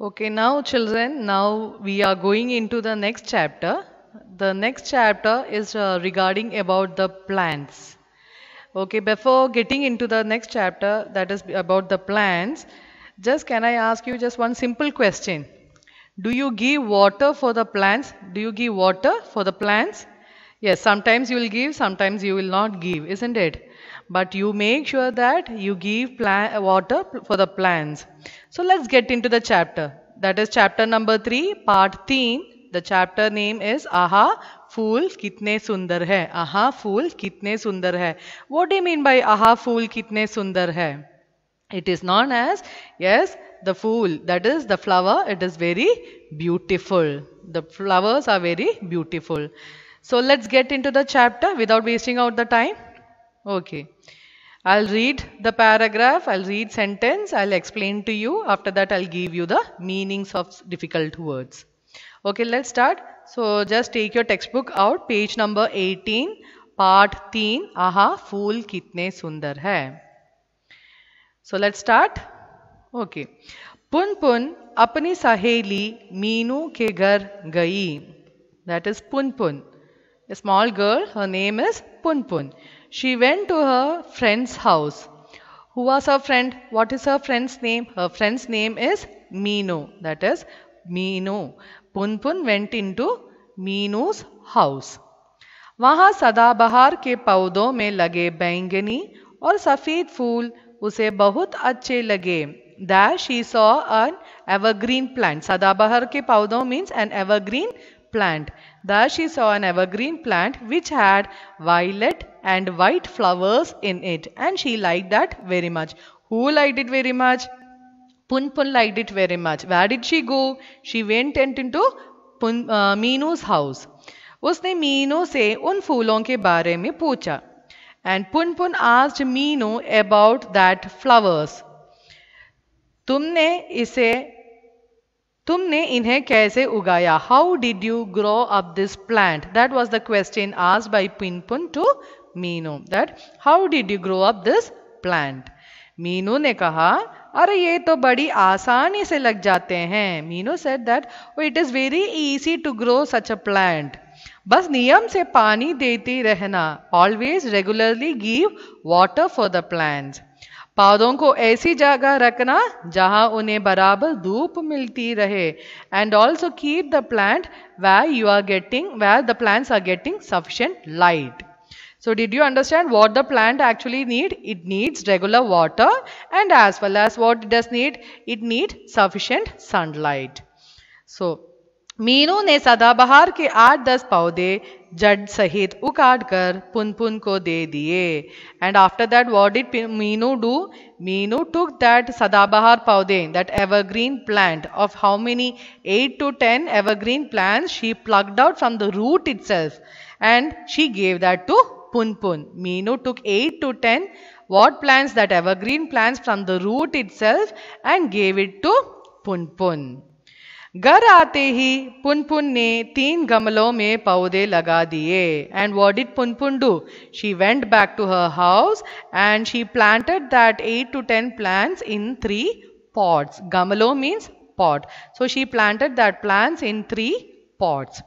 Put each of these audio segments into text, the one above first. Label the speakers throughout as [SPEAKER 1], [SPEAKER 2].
[SPEAKER 1] Okay, now children, now we are going into the next chapter. The next chapter is uh, regarding about the plants. Okay, before getting into the next chapter that is about the plants, just can I ask you just one simple question. Do you give water for the plants? Do you give water for the plants? Yes, sometimes you will give, sometimes you will not give, isn't it? but you make sure that you give water for the plants. So let's get into the chapter. That is chapter number 3, part 3. The chapter name is Aha fool Sundar Hai." Aha, आहा फूल Sundar Hai. What do you mean by "Aha, फूल कितने Sundar Hai"? it is known as yes the fool that is the flower it is very beautiful the flowers are very beautiful so let's get into the chapter without wasting out the time Okay. I'll read the paragraph, I'll read sentence, I'll explain to you. After that, I'll give you the meanings of difficult words. Okay, let's start. So just take your textbook out, page number 18, part 3, Aha, Fool Kitne Sundar Hai. So let's start. Okay. pun pun apni saheli meenu ke ghar gayi that is pun pun A small girl, her name is Punpun. Pun. she went to her friend's house. Who was her friend? What is her friend's name? Her friend's name is meenu That is Mino. Punpun went into meenu's house वहाँ सदाबहार के पौधों में लगे बैंगनी और सफ़ेद फूल उसे बहुत अच्छे लगे that she saw an evergreen plant सदाबहार के पौधों means an evergreen plant. There she saw an evergreen plant which had violet and white flowers in it and she liked that very much. Who liked it very much? Pun Pun liked it very much. Where did she go? She went and into Pun, uh, Meenu's house उसने मीनू से उन फूलों के बारे में पूछा and Punpun asked Meenu about that flowers तुमने इसे तुमने इन्हें कैसे उगाया how did you grow up this plant that was the question आज by Pinpun to Meenu that how did you grow up this plant Meenu ने कहा अरे ये तो बड़ी आसानी से लग जाते हैं Meenu said that it is very easy to grow such a plant बस नियम से पानी देती रहना always regularly give water for the plants पौधों को ऐसी जगह रखना जहां उन्हें बराबर धूप मिलती रहे and also keep the plant where you are getting where the plants are getting sufficient light so did you understand what the plant actually need it needs regular water and as well as what does need it need sufficient sunlight so Meenu ने सदाबहार के आठ दस पौधे जड सहित उखाड़ कर पुनपुन को दे दिए and after that what did Meenu do Meenu took that सदाबहार पौधे that evergreen plant of how many eight to ten evergreen plant she plugged out from the root itself and she gave that to Punpun Meenu took eight to ten what plants that evergreen plants from the root itself and gave it to Punpun घर आते ही पुनपुन ने तीन गमलों में पौधे लगा दिए and what did Punpun do she went back to her house and she planted that eight to ten plants in three pots गमलो means pot so she planted that plants in three pots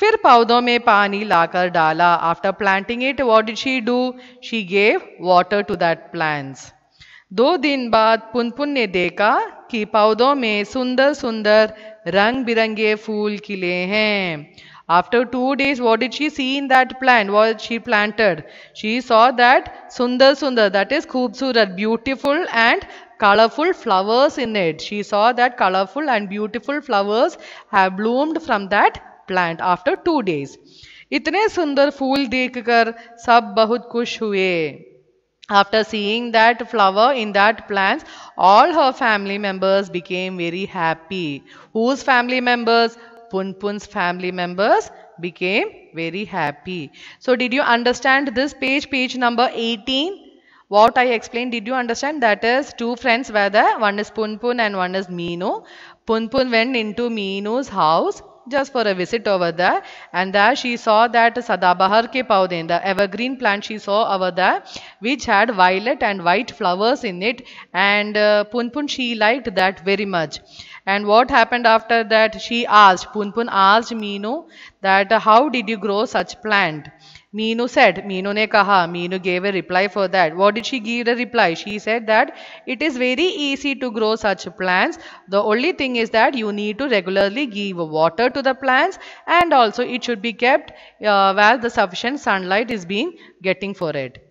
[SPEAKER 1] फिर पौधों में पानी लाकर डाला after planting it what did she do she gave water to that plants दो दिन बाद पुनपुन ने देखा कि पौधों में सुंदर सुंदर रंग बिरंगे फूल खिले हैं After two days, what did she see in that plant? What she planted? She saw that Sundar Sundar, that is Khubsurat, beautiful and colorful flowers in it. She saw that colorful and beautiful flowers have bloomed from that plant after two days. इतने सुंदर फूल देखकर सब बहुत खुश हुए After seeing that flower in that plant, all her family members became very happy. Whose family members? Punpun's family members became very happy. So did you understand this page? Page number 18. What I explained, did you understand? That is two friends were there. One is Punpun and one is Meenu. Punpun went into Meenu's house just for a visit over there and there she saw that sadabahar ke pauden the evergreen plant she saw over there which had violet and white flowers in it and uh, punpun she liked that very much and what happened after that? She asked, Punpun asked Meenu that how did you grow such plant? Meenu said, Meenu ne kaha, Meenu gave a reply for that. What did she give the reply? She said that it is very easy to grow such plants. The only thing is that you need to regularly give water to the plants and also it should be kept uh, where the sufficient sunlight is being getting for it.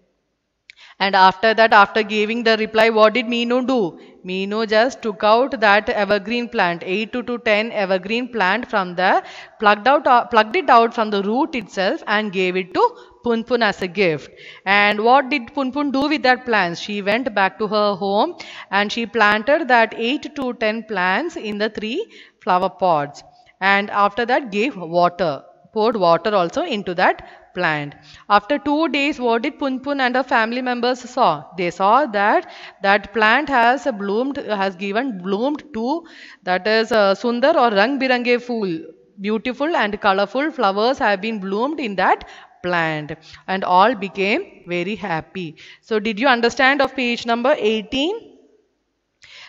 [SPEAKER 1] And after that, after giving the reply, what did Meenu do? Meenu just took out that evergreen plant, 8 to, to 10 evergreen plant from the, plugged out, uh, plugged it out from the root itself and gave it to Punpun as a gift. And what did Punpun do with that plant? She went back to her home and she planted that 8 to 10 plants in the three flower pots. And after that gave water, poured water also into that planned. After two days, what did Punpun and her family members saw? They saw that that plant has bloomed, has given bloomed to that is uh, Sundar or Rang Birange Fool. Beautiful and colorful flowers have been bloomed in that plant and all became very happy. So did you understand of page number 18?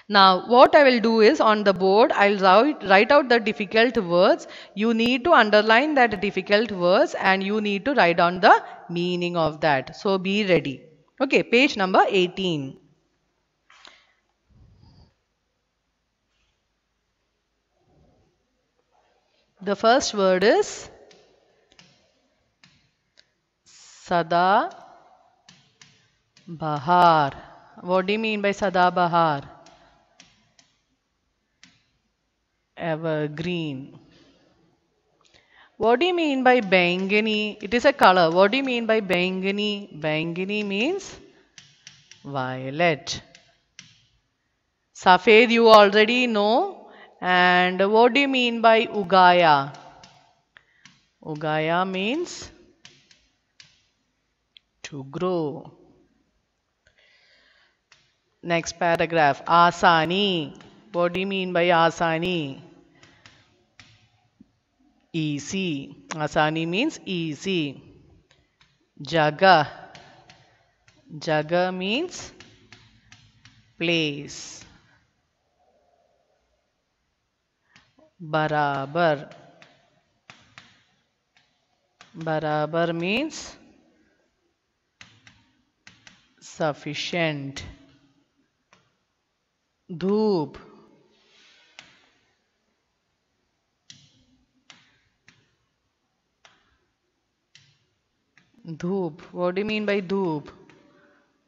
[SPEAKER 1] Now what I will do is on the board I'll write, out the difficult words. You need to underline that difficult words and you need to write down the meaning of that. So be ready. Okay page number 18. The first word is Sada Bahar. What do you mean by Sada Bahar? evergreen. What do you mean by bangani? It is a color. What do you mean by bangani? Bangani means violet. Safed you already know. And what do you mean by ugaya? Ugaya means to grow. Next paragraph. Asani. What do you mean by asani? easy asani means easy jaga jaga means place barabar barabar means sufficient dhoop Dhoop. What do you mean by dhoop?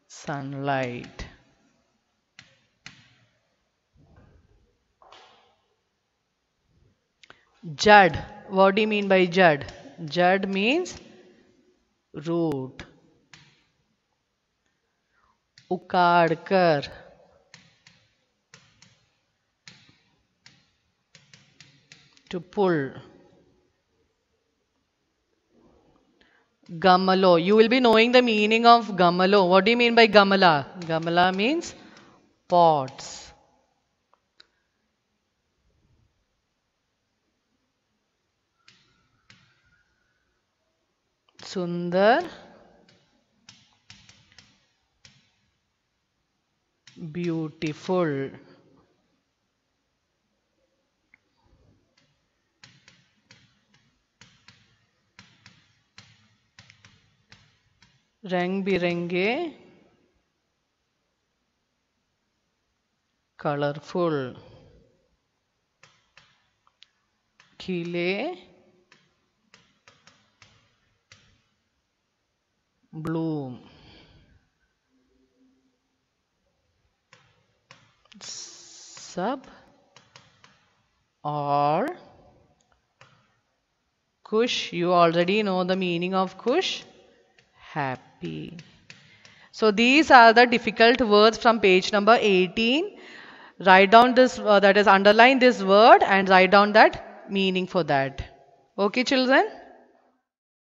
[SPEAKER 1] Sunlight. Jad. What do you mean by jad? Jad means root. Ukadkar. To pull. Gamalo. You will be knowing the meaning of gamalo. What do you mean by gamala? Gamala means pots. Sundar beautiful रंग बिरंगे colourful खिले bloom सब और कुश you already know the meaning of कुश happy happy. So these are the difficult words from page number 18. Write down this, uh, that is underline this word and write down that meaning for that. Okay children?